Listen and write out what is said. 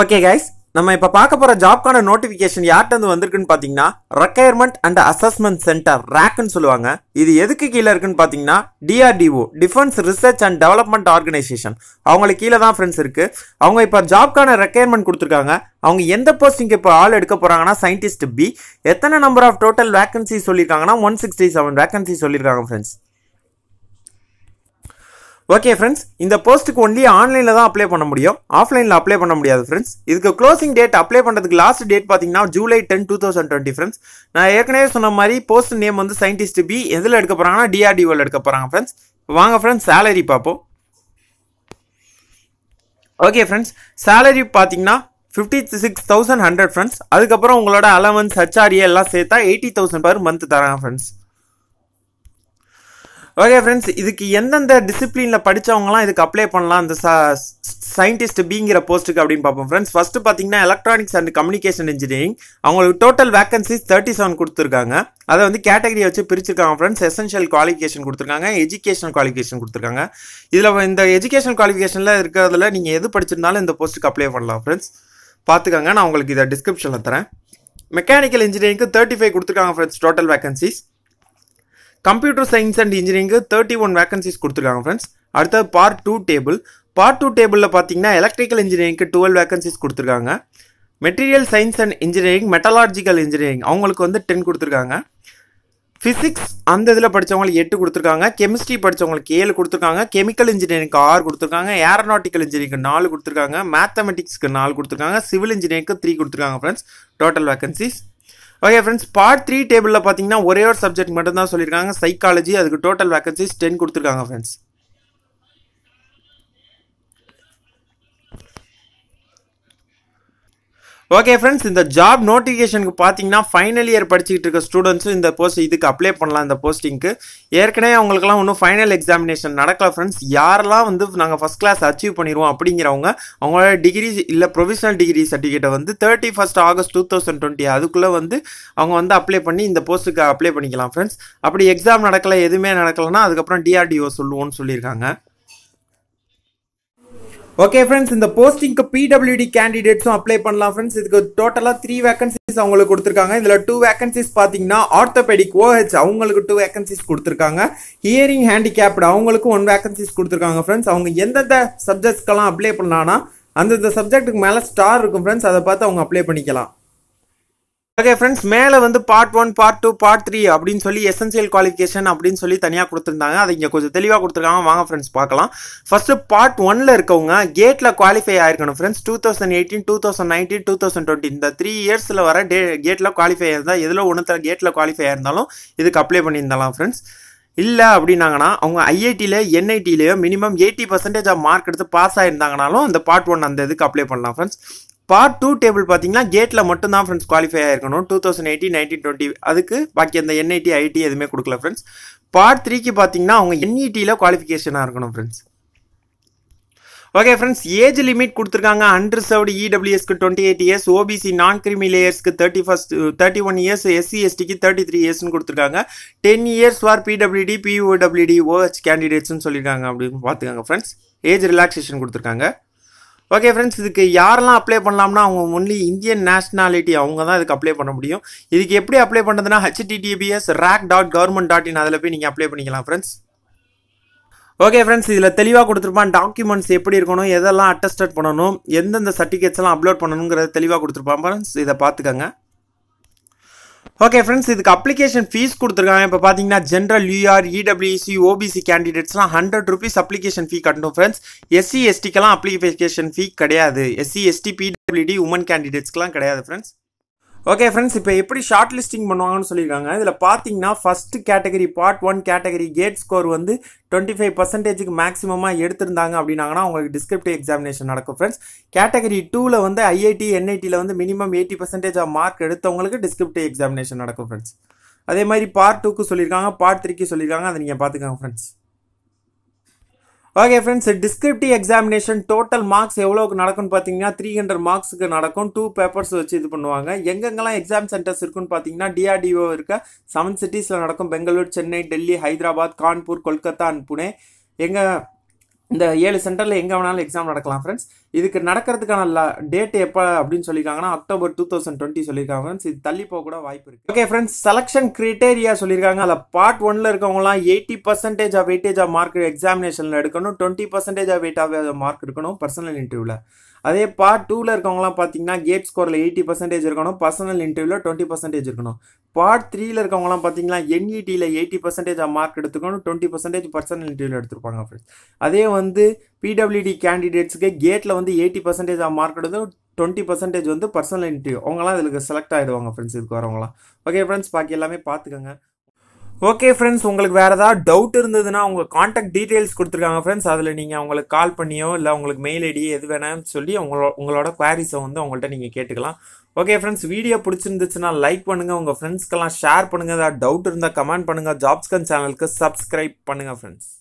okay guys நம்ம இப்போ பார்க்க போகிற ஜாப்க்கான நோட்டிஃபிகேஷன் யார்கிட்ட வந்திருக்குன்னு பார்த்தீங்கன்னா ரெக்கயர்மெண்ட் அண்ட் அசஸ்மெண்ட் சென்டர் ரேக்குன்னு சொல்லுவாங்க இது எதுக்கு கீழே இருக்குன்னு பார்த்தீங்கன்னா DRDO defence research and development organisation அவங்களுக்கு கீழே தான் ஃப்ரெண்ட்ஸ் இருக்குது அவங்க இப்போ ஜாப்க்கான ரெக்கயர்மெண்ட் கொடுத்துருக்காங்க அவங்க எந்த போஸ்டிங்க்கு இப்போ ஆள் எடுக்க போகிறாங்கன்னா சயின்டிஸ்ட் பி எத்தனை நம்பர் ஆஃப் டோட்டல் வேக்கன்சி சொல்லியிருக்காங்கன்னா ஒன் சிக்ஸ்டி செவன் வேக்கன்சி சொல்லியிருக்காங்க ஃப்ரெண்ட்ஸ் ஓகே ஃப்ரெண்ட்ஸ் இந்த போஸ்ட்டுக்கு ஒன்லி ஆன்லைனில் தான் அப்ளை பண்ண முடியும் ஆஃப்லைனில் அப்ளை பண்ண முடியாது ஃப்ரெண்ட்ஸ் இதுக்கு க்ளோசிங் டேட் அப்ளை பண்ணுறதுக்கு லாஸ்ட் டேட் பார்த்தீங்கன்னா July ten two thousand twenty friends நான் ஏற்கனவே சொன்ன மாதிரி போஸ்ட் நேம் வந்து சயின்டிஸ்ட் பி எதில் எடுக்க போகிறாங்கன்னா டிஆர்டிஓவில் எடுக்க போகிறாங்க ஃப்ரெண்ட்ஸ் வாங்க ஃப்ரெண்ட்ஸ் சேலரி பார்ப்போம் ஓகே ஃப்ரெண்ட்ஸ் சேலரி பார்த்தீங்கன்னா fifty six thousand hundred friends அதுக்கப்புறம் உங்களோட அலவன்ஸ் ஹச்ஆர்ஏ எல்லாம் சேர்த்தா எயிட்டி தௌசண்ட் பேர் மந்த் தராங்க ஃப்ரெண்ட்ஸ் ஓகே ஃப்ரெண்ட்ஸ் இதுக்கு எந்தெந்த டிசிப்ளினில் படித்தவங்களாம் இதுக்கு அப்ளை பண்ணலாம் அந்த சயின்டிஸ்ட் பிங்கிற போஸ்ட்டுக்கு அப்படின்னு பார்ப்போம் ஃப்ரெண்ட்ஸ் ஃபஸ்ட்டு பார்த்தீங்கன்னா எலக்ட்ரானிக்ஸ் அண்ட் கம்யூனிகேஷன் இன்ஜினியரிங் அவங்களுக்கு டோட்டல் வேக்கன்சிஸ் தேர்ட்டி செவன் கொடுத்துருக்காங்க அதை வந்து கேட்டகரி வச்சு பிரிச்சிருக்காங்க ஃப்ரெண்ட்ஸ் எசென்ஷியல் குவாலிஃபிகேஷன் கொடுத்துருக்காங்க எஜுகேஷனல் குவாலிஃபிகேஷன் கொடுத்துருக்காங்க இதில் இந்த எஜுகேஷன் குவாலிஃபிகேஷனில் இருக்கிறதுல நீங்கள் எது படிச்சிருந்தாலும் இந்த போஸ்ட்டுக்கு அப்ளை பண்ணலாம் ஃப்ரெண்ட்ஸ் பார்த்துக்கோங்க நான் உங்களுக்கு இதை டிஸ்கிரிப்ஷனில் தரேன் மெக்கானிக்கல் இன்ஜினியரிங்க்கு தேர்ட்டி ஃபைவ் கொடுத்துருக்காங்க friends total vacancies computer science and இன்ஜினியரிங்கு தேர்ட்டி ஒன் வேகன்சிஸ் கொடுத்துருக்காங்க ஃப்ரெண்ட்ஸ் அடுத்தது part two table part two டேபிளில் பார்த்தீங்கன்னா எலக்ட்ரிக்கல் இன்ஜினியரிங்க்கு டுவெல் வேகன்சிஸ் கொடுத்துருக்காங்க material science and engineering metallurgical engineering அவங்களுக்கு வந்து டென் கொடுத்துருக்காங்க ஃபிசிக்ஸ் அந்த இதில் படித்தவங்களுக்கு எட்டு கொடுத்துருக்காங்க கெமிஸ்ட்ரி படித்தவங்களுக்கு ஏழு கொடுத்துருக்காங்க கெமிக்கல் இன்ஜினியரிங்க்கு ஆறு கொடுத்துருக்காங்க ஏரோநாட்டிக்கல் இன்ஜினியரிங்க்கு நாலு கொடுத்துருக்காங்க மேத்தமெட்டிக்ஸ்க்கு நாலு கொடுத்துருக்காங்க சிவில் இன்ஜினியரிங்க்கு த்ரீ கொடுத்துருக்காங்க friends total vacancies okay friends part three டேபிளில் பார்த்தீங்கன்னா ஒரே ஒரு சப்ஜெக்ட் மட்டும்தான் சொல்லியிருக்காங்க சைக்காலஜி அதுக்கு டோட்டல் வேகன்சிஸ் டென் கொடுத்துருக்காங்க ஃப்ரெண்ட்ஸ் ஓகே ஃப்ரெண்ட்ஸ் இந்த ஜாப் நோட்டிஃபிகேஷனுக்கு பார்த்தீங்கன்னா ஃபைனல் இயர் படிச்சுக்கிட்டு இருக்க ஸ்டூடெண்ட்ஸும் இந்த போஸ்ட் இதுக்கு அப்ளை பண்ணலாம் இந்த போஸ்டிங்க்கு ஏற்கனவே அவங்களுக்குலாம் ஒன்றும் ஃபைனல் எக்ஸாமினேஷன் நடக்கல ஃப்ரெண்ட்ஸ் யாரெல்லாம் வந்து நாங்கள் ஃபஸ்ட் கிளாஸ் அச்சீவ் பண்ணிடுவோம் அப்படிங்கிறவங்க அவங்களோட டிகிரி இல்லை ப்ரொவிஷனல் டிகிரி சர்டிஃபிகேட்டை வந்து thirty first August two thousand twenty அதுக்குள்ளே வந்து அவங்க வந்து அப்ளை பண்ணி இந்த போஸ்ட்டுக்கு அப்ளை பண்ணிக்கலாம் ஃப்ரெண்ட்ஸ் அப்படி எக்ஸாம் நடக்கலை எதுவுமே நடக்கலைன்னா அதுக்கப்புறம் டிஆர்டிஓ சொல்லுவோன்னு சொல்லியிருக்காங்க ஓகே ஃப்ரெண்ட்ஸ் இந்த போஸ்டிங்க்கு பிடபிள்யூடி கேண்டிடேட்ஸும் அப்ளை பண்ணலாம் ஃப்ரெண்ட்ஸ் இதுக்கு டோட்டலாக த்ரீ வேகன்சிஸ் அவங்களுக்கு கொடுத்துருக்காங்க இதில் டூ வேகன்சிஸ் பார்த்தீங்கன்னா ஆர்த்தோபெடிக் ஓஹெச் அவங்களுக்கு டூ வேகன்சிஸ் கொடுத்துருக்காங்க ஹியரிங் ஹேண்டிகேப்டு அவங்களுக்கும் ஒன் வேகன்சிஸ் கொடுத்துருக்காங்க ஃப்ரெண்ட்ஸ் அவங்க எந்தெந்த சப்ஜெக்ட்ஸ்க்கெல்லாம் அப்ளை பண்ணலான்னா அந்தந்த சப்ஜெக்ட்டுக்கு மேலே ஸ்டார் இருக்கும் ஃப்ரெண்ட்ஸ் அதை பார்த்து அவங்க அப்ளை பண்ணிக்கலாம் ஓகே ஃப்ரெண்ட்ஸ் மேலே வந்து part one part two part three அப்படின்னு சொல்லி எசென்சியல் குவாலிஃபிகேஷன் அப்படின்னு சொல்லி தனியாக கொடுத்துருந்தாங்க அதை இங்கே கொஞ்சம் தெளிவாக கொடுத்துருக்காங்க வாங்க ஃப்ரெண்ட்ஸ் பார்க்கலாம் ஃபர்ஸ்ட்டு பார்ட் ஒனில் இருக்கவங்க கேட்டில் குவாலிஃபை ஆயிருக்கணும் friends two thousand eighteen two thousand nineteen two thousand twenty இந்த த்ரீ இயர்ஸில் வர டே கேட்டில் குவாலிஃபை ஆயிருந்தால் எதில் ஒன்று கேட்டில் குவாலிஃபை ஆயிருந்தாலும் இதுக்கு அப்ளை பண்ணியிருந்தாலாம் ஃப்ரெண்ட்ஸ் இல்லை அப்படின்னாங்கன்னா அவங்க ஐஐடியில் என்ஐடியிலேயோ minimum eighty percentage of mark எடுத்து பாஸ் ஆயிருந்தாங்கனாலும் அந்த பார்ட் ஒன் அந்த இதுக்கு அப்ளை பண்ணலாம் ஃப்ரெண்ட்ஸ் பார்ட் டூ டேபிள் பார்த்தீங்கன்னா கேட்டில் மட்டும் தான் ஃப்ரெண்ட்ஸ் குவாலிஃபை ஆயிருக்கணும் two thousand eighteen nineteen twenty அதுக்கு பாக்கி அந்த என்ஐடி ஐடி e e எதுவுமே கொடுக்கல ஃப்ரெண்ட்ஸ் பார்ட் த்ரீக்கு பார்த்தீங்கன்னா அவங்க என்இடியில் e குவாலிஃபிகேஷனாக இருக்கணும் friends okay friends age limit கொடுத்துருக்காங்க அன்ரிசர்வ்டு இடபிள்யூஎஸ்க்கு twenty eight years OBC non creamy லேயர்ஸ்க்கு thirty first thirty one years SC எஸ்டிக்கு தேர்ட்டி த்ரீ இயர்ஸ்னு கொடுத்துருக்காங்க ten years for PWD POWD OH கேண்டிடேட்ஸ்னு சொல்லியிருக்காங்க அப்படின்னு பார்த்துக்காங்க ஃப்ரெண்ட்ஸ் ஏஜ் ரிலாக்ஸேஷன் கொடுத்துருக்காங்க ஓகே ஃப்ரெண்ட்ஸ் இதுக்கு யாரெல்லாம் அப்ளை பண்ணலாம்னா அவங்க ஒன்லி இந்தியன் நேஷனாலிட்டி அவங்க தான் இதுக்கு அப்ளை பண்ண முடியும் இதுக்கு எப்படி அப்ளை பண்ணுறதுன்னா HTTPS RAC dot government dot in அதில் போய் நீங்கள் அப்ளை பண்ணிக்கலாம் ஃப்ரெண்ட்ஸ் ஓகே ஃப்ரெண்ட்ஸ் இதில் தெளிவாக கொடுத்துருப்பான் டாக்குமெண்ட்ஸ் எப்படி இருக்கணும் எதெல்லாம் அட்டஸ்டட் பண்ணணும் எந்தெந்த சர்டிஃபிகேட்ஸ்லாம் அப்லோட் பண்ணணுங்கிறத தெளிவாக கொடுத்துருப்பான் ஃப்ரெண்ட்ஸ் இதை பார்த்துக்கங்க ஓகே ஃப்ரெண்ட்ஸ் இதுக்கு அப்ளிகேஷன் ஃபீஸ் கொடுத்துருக்காங்க இப்போ பார்த்தீங்கன்னா ஜென்ரல் யூஆர் இடபிள்யூசி ஓபிசி கேண்டிடேட்ஸ்லாம் ஹண்ட்ரட் ருபீஸ் அப்ளிகேஷன் ஃபீ கட்டணும் ஃப்ரெண்ட்ஸ் எஸ்சி எஸ்டிக்கெல்லாம் அப்ளிகேஷன் ஃபீ கிடையாது எஸ்சி எஸ்டி பிடபிள்யூடி உமன் கேண்டிடேட்ஸ்க்கெலாம் கிடையாது ஃப்ரெண்ட்ஸ் ஓகே ஃப்ரெண்ட்ஸ் இப்போ எப்படி ஷார்ட் லிஸ்டிங் பண்ணுவாங்கன்னு சொல்லியிருக்காங்க இதில் பார்த்தீங்கன்னா first category part one category GATE score வந்து டுவெண்ட்டி ஃபைவ் பர்சன்டேஜுக்கு மேக்ஸிமமாக எடுத்திருந்தாங்க அப்படின்னாங்கன்னா உங்களுக்கு டிஸ்கிரிப்டிவ் எக்ஸாமினேஷன் நடக்கும் ஃப்ரெண்ட்ஸ் கேட்டகரி டூவில் வந்து ஐஐடி என்ஐடியில் வந்து minimum eighty percentage of mark எடுத்தவங்களுக்கு டிஸ்கிரிப்டிவ் எக்ஸாமினேஷன் நடக்கும் ஃப்ரெண்ட்ஸ் அதே மாதிரி பார்ட் டூக்கு சொல்லியிருக்காங்க பார்ட் த்ரீக்கு சொல்லியிருக்காங்க அதை நீங்கள் பார்த்துக்கோங்க friends okay friends descriptive examination total marks எவ்வளோக்கு நடக்கும்னு பார்த்தீங்கன்னா த்ரீ ஹண்ட்ரட் மார்க்ஸுக்கு நடக்கும் டூ பேப்பர்ஸ் வச்சு இது பண்ணுவாங்க எங்கெங்கெல்லாம் எக்ஸாம் சென்டர்ஸ் இருக்குன்னு பார்த்தீங்கன்னா டிஆர்டிஓ இருக்க செவன் சிட்டிஸில் நடக்கும் பெங்களூர் சென்னை டெல்லி ஹைதராபாத் கான்பூர் கொல்கத்தா அண்ட் புனே எங்கள் இந்த ஏழு சென்டரில் எங்கே வேணாலும் எக்ஸாம் நடக்கலாம் ஃப்ரெண்ட்ஸ் இதுக்கு நடக்கிறதுக்கான டேட் எப்போ அப்படின்னு சொல்லியிருக்காங்கன்னா அக்டோபர் டூ தௌசண்ட் டுவெண்ட்டி சொல்லியிருக்காங்க ஃப்ரெண்ட்ஸ் இது தள்ளி போக கூட வாய்ப்பு இருக்குது ஓகே ஃப்ரெண்ட்ஸ் செலக்ஷன் கிரிட்டேரியா சொல்லியிருக்காங்க அதில் பார்ட் ஒன்ல இருக்கவங்களாம் eighty percentage of weightage of mark எக்ஸாமினேஷனில் எடுக்கணும் twenty percentage of weight of mark இருக்கணும் பர்சனல் இன்டர்வியூவில் அதே பார்ட் டூவில் இருக்கவங்களாம் பார்த்தீங்கன்னா கேட் ஸ்கோரில் எயிட்டி பர்சன்டேஜ் இருக்கணும் பர்சனல் இன்டர்வியூவில் டுவெண்ட்டி பர்சன்டேஜ் இருக்கணும் பார்ட் த்ரீல இருக்கவங்களாம் பார்த்தீங்கன்னா என்இடியில் e எயிட்டி பர்சன்டேஜ் மார்க் எடுத்துக்கணும் டுவெண்ட்டி பர்சன்டேஜ் பர்சனல் இன்டர்வியூவில் எடுத்துருப்பாங்க ஃப்ரெண்ட்ஸ் அதே வந்து பிடபிள்யூடி கேண்டிடேட்ஸுக்கு கேட்டில் வந்து வந்து எயிட்டி பர்சன்டேஜ் மார்க் வந்து டுவெண்ட்டி பர்சன்டேஜ் வந்து பர்சனல் இன்டர்வியூ அவங்களாம் இதுக்கு செலக்ட் ஆகிடுவாங்க ஃப்ரெண்ட்ஸ் இதுக்கு வரவங்களாம் ஓகே ஃப்ரெண்ட்ஸ் பாக்கி எல்லாமே பார்த்துக்கோங்க ஓகே ஃப்ரெண்ட்ஸ் உங்களுக்கு வேறு ஏதாவது டவுட் இருந்ததுன்னா உங்கள் காண்டாக்ட் டீட்டெயில்ஸ் கொடுத்துருக்காங்க ஃப்ரெண்ட்ஸ் அதில் நீங்கள் அவங்களுக்கு கால் பண்ணியோ இல்லை உங்களுக்கு மெயில் ஐடியோ எது வேணாம்னு சொல்லி உங்களோட உங்களோட குவாரிஸை வந்து அவங்கள்ட்ட நீங்கள் கேட்டுக்கலாம் ஓகே ஃப்ரெண்ட்ஸ் வீடியோ பிடிச்சிருந்துச்சுன்னா லைக் பண்ணுங்கள் உங்கள் ஃப்ரெண்ட்ஸ்க்கெல்லாம் ஷேர் பண்ணுங்கள் ஏதாவது டவுட் இருந்தால் கமெண்ட் பண்ணுங்கள் ஜாப்ஸ்கன் சேனலுக்கு சப்ஸ்கிரைப் பண்ணுங்கள் ஃப்ரெண்ட்ஸ்